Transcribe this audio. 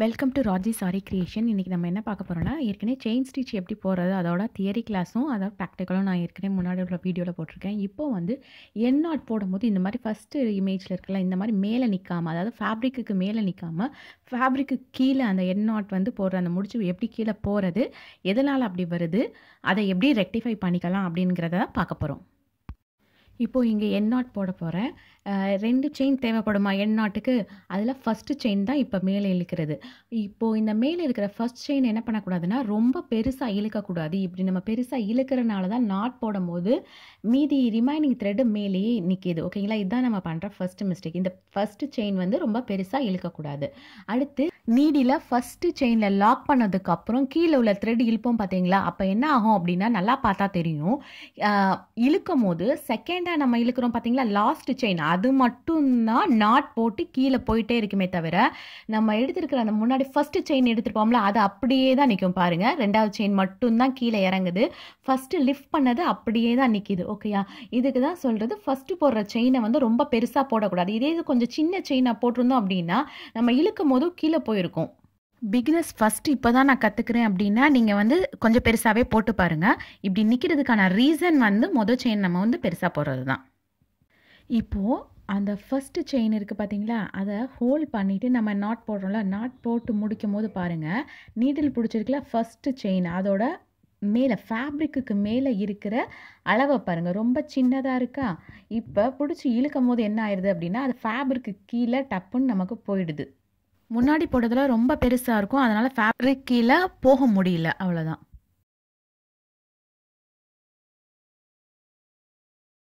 welcome to Raji sari creation இன்றைக்கி நம்ம என்ன பார்க்க போகிறோம்னா ஏற்கனவே செயின் ஸ்டிச் எப்படி போகிறது அதோட தியரி கிளாஸும் அதோட ப்ராக்டிக்கலும் நான் ஏற்கனவே முன்னாடி உள்ள வீடியோவில் போட்டிருக்கேன் இப்போ வந்து என் நாட் போடும்போது இந்த மாதிரி ஃபஸ்ட்டு இமேஜில் இருக்கல இந்த மாதிரி மேலே நிற்காமல் அதாவது ஃபேப்ரிக்கு மேலே நிற்காமல் ஃபேப்ரிக்கு கீழே அந்த என் நாட் வந்து போடுற அந்த முடிச்சு எப்படி கீழே போகிறது எதனால் அப்படி வருது அதை எப்படி ரெக்டிஃபை பண்ணிக்கலாம் அப்படிங்கிறத பார்க்க போகிறோம் இப்போது இங்கே என் நாட் போட போகிறேன் ரெண்டு செயின் தேவைப்படுமா என் நாட்டுக்கு அதில் ஃபஸ்ட்டு செயின் தான் இப்போ மேலே இழுக்கிறது இப்போது இந்த மேலே இருக்கிற ஃபஸ்ட் செயின் என்ன பண்ணக்கூடாதுன்னா ரொம்ப பெருசாக இழுக்கக்கூடாது இப்படி நம்ம பெருசாக இழுக்கிறனால தான் நாட் போடும்போது மீதி ரிமைனிங் த்ரெட்டு மேலேயே நிற்கிது ஓகேங்களா இதுதான் நம்ம பண்ணுற ஃபஸ்ட்டு மிஸ்டேக் இந்த ஃபஸ்ட்டு செயின் வந்து ரொம்ப பெருசாக இழுக்கக்கூடாது அடுத்து நீடியில் ஃபஸ்ட்டு செயினில் லாக் பண்ணதுக்கப்புறம் கீழே உள்ள த்ரெட் இழுப்போம் பார்த்தீங்களா அப்போ என்ன ஆகும் அப்படின்னா நல்லா பார்த்தா தெரியும் இழுக்கும் போது செகண்டாக நம்ம இழுக்கிறோம் பார்த்தீங்களா லாஸ்ட் செயின் அது மட்டும்தான் நாட் போட்டு கீழே போயிட்டே இருக்குமே தவிர நம்ம எடுத்துருக்கிற அந்த முன்னாடி ஃபஸ்ட்டு செயின் எடுத்துருப்போம்ல அது அப்படியே தான் நிற்கும் பாருங்கள் ரெண்டாவது செயின் மட்டும்தான் கீழே இறங்குது ஃபஸ்ட்டு லிஃப்ட் பண்ணது அப்படியே தான் நிற்கிது ஓகேயா இதுக்கு தான் சொல்கிறது ஃபஸ்ட்டு போடுற செயினை வந்து ரொம்ப பெருசாக போடக்கூடாது இதே இது கொஞ்சம் சின்ன செயினாக போட்டிருந்தோம் அப்படின்னா நம்ம இழுக்கும் போது கீழே அப்போ இருக்கும் பிகினர்ஸ் ஃபஸ்ட் இப்போ தான் நான் கற்றுக்குறேன் அப்படின்னா நீங்கள் வந்து கொஞ்சம் பெருசாகவே போட்டு பாருங்கள் இப்படி நிற்கிறதுக்கான ரீசன் வந்து மொதல் செயின் நம்ம வந்து பெருசாக போடுறது தான் இப்போது அந்த ஃபஸ்ட்டு செயின் இருக்குது பார்த்தீங்களா அதை ஹோல்ட் பண்ணிவிட்டு நம்ம நாட் போடுறோம்ல நாட் போட்டு முடிக்கும் போது பாருங்கள் நீடில் பிடிச்சிருக்கல ஃபஸ்ட்டு செயின் அதோட மேலே ஃபேப்ரிக்கு மேலே இருக்கிற அளவை பாருங்கள் ரொம்ப சின்னதாக இருக்கா இப்போ பிடிச்சி இழுக்கும் போது என்ன ஆயிடுது அப்படின்னா அது ஃபேப்ரிக்கு கீழே டப்புன்னு நமக்கு போயிடுது முன்னாடி போட்டதில் ரொம்ப பெருசாக இருக்கும் அதனால் ஃபேப்ரிக் கீழே போக முடியல அவ்வளோதான்